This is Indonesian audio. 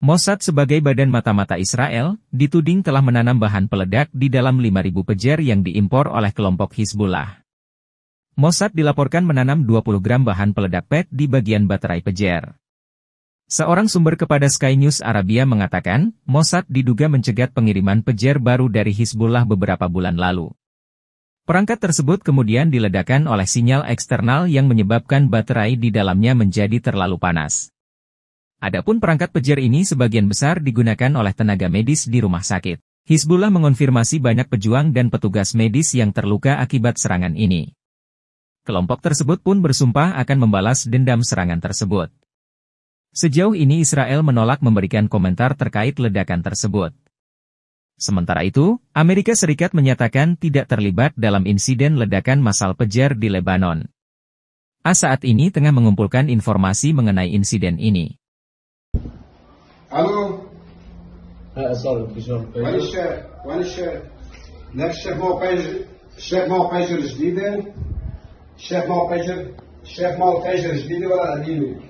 Mossad sebagai badan mata-mata Israel, dituding telah menanam bahan peledak di dalam 5.000 pejer yang diimpor oleh kelompok Hizbullah. Mossad dilaporkan menanam 20 gram bahan peledak PET di bagian baterai pejer. Seorang sumber kepada Sky News Arabia mengatakan, Mossad diduga mencegat pengiriman pejer baru dari Hizbullah beberapa bulan lalu. Perangkat tersebut kemudian diledakkan oleh sinyal eksternal yang menyebabkan baterai di dalamnya menjadi terlalu panas. Adapun perangkat pejer ini sebagian besar digunakan oleh tenaga medis di rumah sakit. Hizbullah mengonfirmasi banyak pejuang dan petugas medis yang terluka akibat serangan ini. Kelompok tersebut pun bersumpah akan membalas dendam serangan tersebut. Sejauh ini Israel menolak memberikan komentar terkait ledakan tersebut. Sementara itu, Amerika Serikat menyatakan tidak terlibat dalam insiden ledakan masal pejar di Lebanon. A saat ini tengah mengumpulkan informasi mengenai insiden ini. الو ها صار انتشار وين الشيخ وين الشيخ نفس الشيخ موقيجر الشيخ موقيجر جديدة الشيخ موقيجر الشيخ موقيجر جديدة ولا قديمة